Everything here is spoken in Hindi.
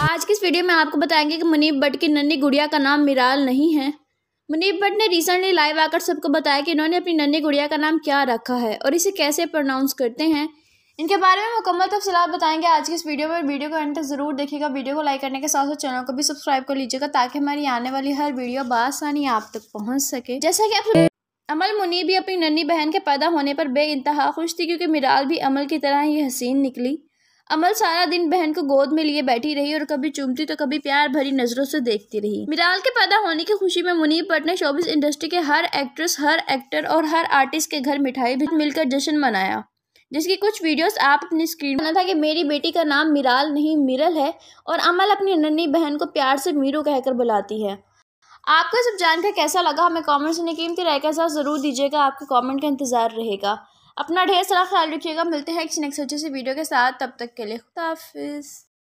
आज की इस वीडियो में आपको बताएंगे कि मुनीब भट्ट की नन्ही गुड़िया का नाम मिराल नहीं है मुनीब भट्ट ने रिसेंटली लाइव आकर सबको बताया कि इन्होंने अपनी नन्ही गुड़िया का नाम क्या रखा है और इसे कैसे प्रोनाउंस करते हैं इनके बारे में मुकम्मल तफसलत बताएंगे आज की इस वीडियो में वीडियो को एंड तक ज़रूर देखिएगा वीडियो को लाइक करने के साथ साथ चैनल को भी सब्सक्राइब कर लीजिएगा ताकि हमारी आने वाली हर वीडियो बसानी आप तक पहुँच सके जैसा कि आप अमल मुनी भी अपनी नन्नी बहन के पैदा होने पर बे खुश थी क्योंकि मिराल भी अमल की तरह ही हसीन निकली अमल सारा दिन बहन को गोद में लिए बैठी रही और कभी चुमती तो कभी प्यार भरी नजरों से देखती रही मिराल के पैदा होने की खुशी में मुनीब भट्ट ने शोबिस इंडस्ट्री के हर एक्ट्रेस हर एक्टर और हर आर्टिस्ट के घर मिठाई भी मिलकर जश्न मनाया जिसकी कुछ वीडियोस आप अपनी स्क्रीन पर था कि मेरी बेटी का नाम मिराल नहीं मिरल है और अमल अपनी नन्नी बहन को प्यार से मीरू कहकर बुलाती है आपको सब जानकर कैसा लगा हमें कॉमेंट्स में कीमती राय का साथ ज़रूर दीजिएगा आपके कॉमेंट का इंतज़ार रहेगा अपना ढेर सारा ख्याल रखिएगा मिलते हैं किसी नेक्स्ट अच्छे से वीडियो के साथ तब तक के लिए खुदाफिज